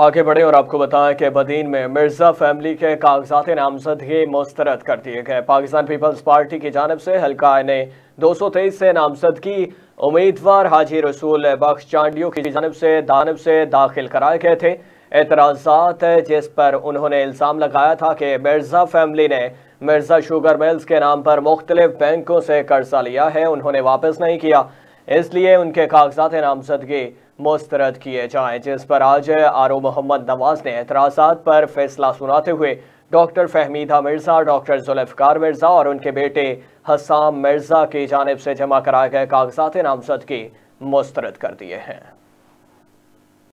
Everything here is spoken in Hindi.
आगे बढ़े और आपको बताएं कि बदीन में मिर्ज़ा फैमिली के कागजात नामजदगी मुस्तरद कर दिए गए पाकिस्तान पीपल्स पार्टी की जानब से हल्का ने दो सौ तेईस से नामजदगी उम्मीदवार हाजी रसूल बख्श चांडियो की जानब से दानब से दाखिल कराए गए थे एतराज़ात जिस पर उन्होंने इल्ज़ाम लगाया था कि मिर्ज़ा फैमिली ने मिर्ज़ा शुगर मिल्स के नाम पर मुख्तलिफ बैंकों से कर्जा लिया है उन्होंने वापस नहीं किया इसलिए उनके कागजात नामजदगी मुस्तरद किए जाएं जिस पर आज आर ओ मोहम्मद नवाज ने एतराज़ा पर फैसला सुनाते हुए डॉक्टर फहमीदा मिर्ज़ा डॉक्टर जुल्फकार मिर्ज़ा और उनके बेटे हसाम मिर्ज़ा की जानब से जमा कराए गए कागजात नामजद की मुस्तरद कर दिए हैं